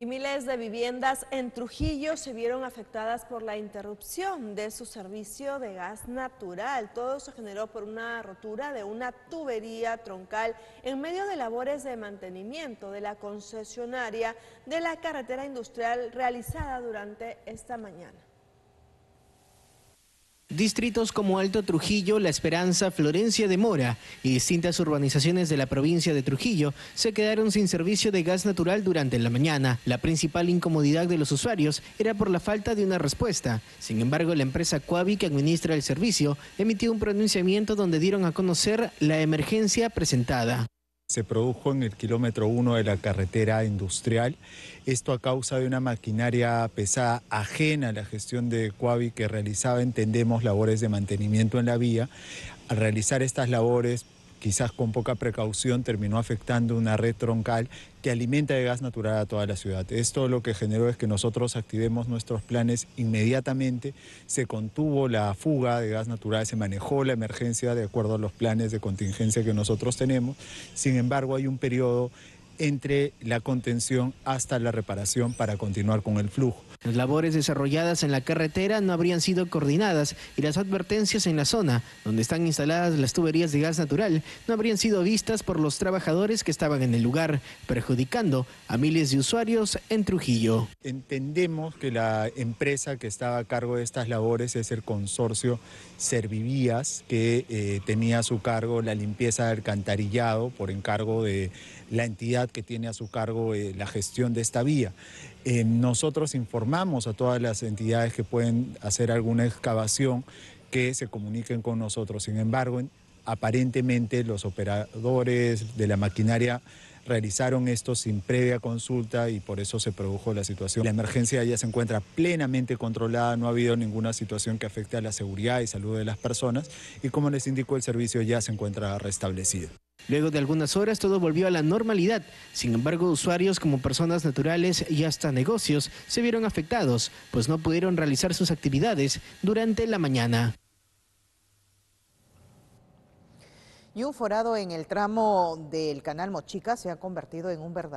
Y miles de viviendas en Trujillo se vieron afectadas por la interrupción de su servicio de gas natural. Todo se generó por una rotura de una tubería troncal en medio de labores de mantenimiento de la concesionaria de la carretera industrial realizada durante esta mañana distritos como Alto Trujillo, La Esperanza, Florencia de Mora y distintas urbanizaciones de la provincia de Trujillo se quedaron sin servicio de gas natural durante la mañana. La principal incomodidad de los usuarios era por la falta de una respuesta. Sin embargo, la empresa Coavi, que administra el servicio, emitió un pronunciamiento donde dieron a conocer la emergencia presentada. Se produjo en el kilómetro 1 de la carretera industrial. Esto a causa de una maquinaria pesada ajena a la gestión de Cuavi que realizaba, entendemos, labores de mantenimiento en la vía. Al realizar estas labores quizás con poca precaución, terminó afectando una red troncal que alimenta de gas natural a toda la ciudad. Esto lo que generó es que nosotros activemos nuestros planes inmediatamente, se contuvo la fuga de gas natural, se manejó la emergencia de acuerdo a los planes de contingencia que nosotros tenemos. Sin embargo, hay un periodo entre la contención hasta la reparación para continuar con el flujo. Las labores desarrolladas en la carretera no habrían sido coordinadas y las advertencias en la zona donde están instaladas las tuberías de gas natural no habrían sido vistas por los trabajadores que estaban en el lugar, perjudicando a miles de usuarios en Trujillo. Entendemos que la empresa que estaba a cargo de estas labores es el consorcio Servivías, que eh, tenía a su cargo la limpieza del alcantarillado por encargo de la entidad que tiene a su cargo eh, la gestión de esta vía. Eh, nosotros informamos informamos a todas las entidades que pueden hacer alguna excavación que se comuniquen con nosotros. Sin embargo, aparentemente los operadores de la maquinaria realizaron esto sin previa consulta y por eso se produjo la situación. La emergencia ya se encuentra plenamente controlada, no ha habido ninguna situación que afecte a la seguridad y salud de las personas y como les indicó el servicio ya se encuentra restablecido. Luego de algunas horas todo volvió a la normalidad. Sin embargo, usuarios como personas naturales y hasta negocios se vieron afectados, pues no pudieron realizar sus actividades durante la mañana. Y un forado en el tramo del canal Mochica se ha convertido en un verdadero